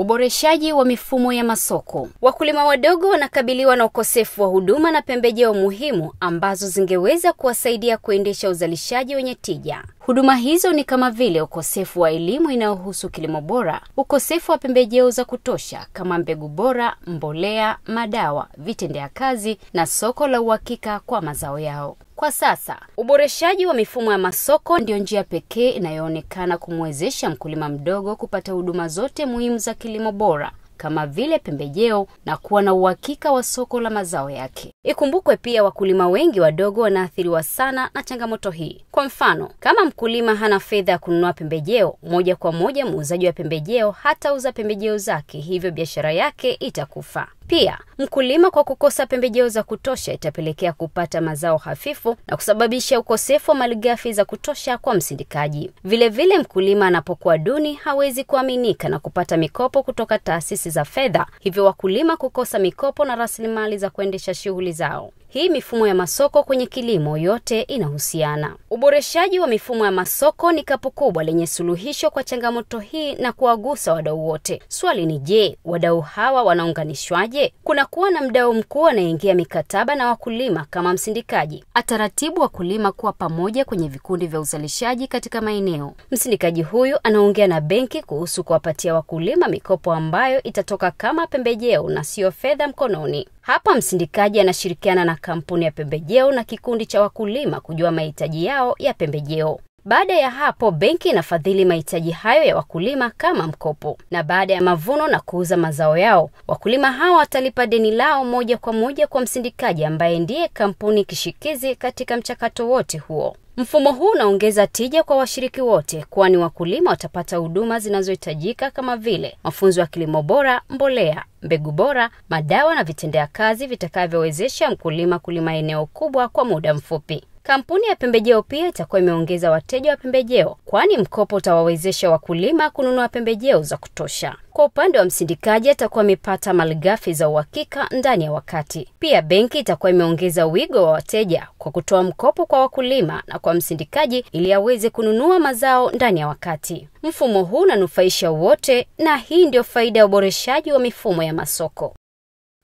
Uboreshaji wa mifumo ya masoko. Wakulima wadogo wanakabiliwa na ukosefu wa huduma na pembejeo muhimu ambazo zingeweza kuwasaidia kuendesha uzalishaji wenye tija. Huduma hizo ni kama vile ukosefu wa elimu inayohusu kilimo bora, ukosefu wa pembejeo za kutosha kama mbegu bora, mbolea, madawa, vitendea kazi na soko la uhakika kwa mazao yao. Kwa sasa uboreshaji wa mifumo ya masoko ndio njia pekee inayoonekana kumwezesha mkulima mdogo kupata huduma zote muhimu za kilimo bora kama vile pembejeo na kuwa na uhakika wa soko la mazao yake. Ikumbukwe pia wakulima wengi wadogo wanaathiriwa sana na changamoto hii. Kwa mfano, kama mkulima hana fedha ya kununua pembejeo moja kwa moja, muuzaji wa pembejeo hatauza pembejeo zake, hivyo biashara yake itakufa. Pia mkulima kwa kukosa pembejeo za kutosha itapelekea kupata mazao hafifu na kusababisha ukosefu wa malighafi za kutosha kwa msindikaji. Vilevile vile mkulima anapokuwa duni hawezi kuaminika na kupata mikopo kutoka taasisi za fedha, hivyo wakulima kukosa mikopo na rasilimali za kuendesha shughuli zao. Hii mifumo ya masoko kwenye kilimo yote inahusiana. Uboreshaji wa mifumo ya masoko ni kapu kubwa lenye suluhisho kwa changamoto hii na kuwagusa wadau wote. Swali ni je, wadau hawa wanaunganishwaje? Kunakuwa na mdau mkuu anayeingia mikataba na wakulima kama msindikaji, ataratibu wakulima kuwa pamoja kwenye vikundi vya uzalishaji katika maeneo. Msindikaji huyu anaongea na benki kuhusu kuwapatia wakulima mikopo ambayo itatoka kama pembejeo na siyo fedha mkononi. Hapa msindikaji anashirikiana na kampuni ya pembejeo na kikundi cha wakulima kujua mahitaji yao ya pembejeo. Baada ya hapo, benki inafadhili mahitaji hayo ya wakulima kama mkopo, na baada ya mavuno na kuuza mazao yao, wakulima hao watalipa deni lao moja kwa moja kwa msindikaji ambaye ndiye kampuni kishikizi katika mchakato wote huo. Mfumo huu unaongeza tija kwa washiriki wote, kwani wakulima watapata huduma zinazohitajika kama vile mafunzo ya kilimo bora, mbolea, mbegu bora, madawa na vitendea kazi vitakavyowezesha mkulima kulima eneo kubwa kwa muda mfupi. Kampuni ya pembejeo pia itakuwa imeongeza wateja wa pembejeo, kwani mkopo utawawezesha wakulima kununua pembejeo za kutosha. Kwa upande wa msindikaji, atakuwa amepata malighafi za uhakika ndani ya wakati. Pia benki itakuwa imeongeza wigo wa wateja kwa kutoa mkopo kwa wakulima na kwa msindikaji ili aweze kununua mazao ndani ya wakati. Mfumo huu unanufaisha wote, na hii ndio faida ya uboreshaji wa mifumo ya masoko.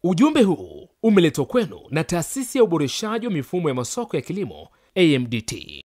Ujumbe huu umeletwa kwenu na Taasisi ya Uboreshaji wa Mifumo ya Masoko ya Kilimo AMDT.